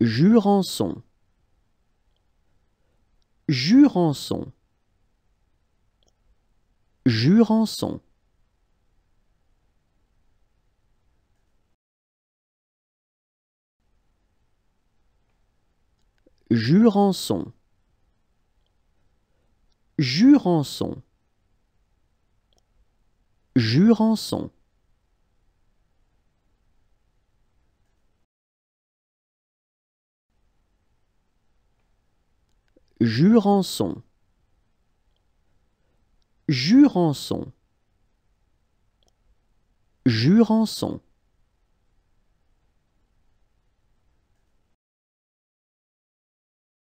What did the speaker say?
Jurançon. Jurançon. Jurançon. Jurançon. Jurançon. Jurançon. Jurançon. Jurançon. Jurançon.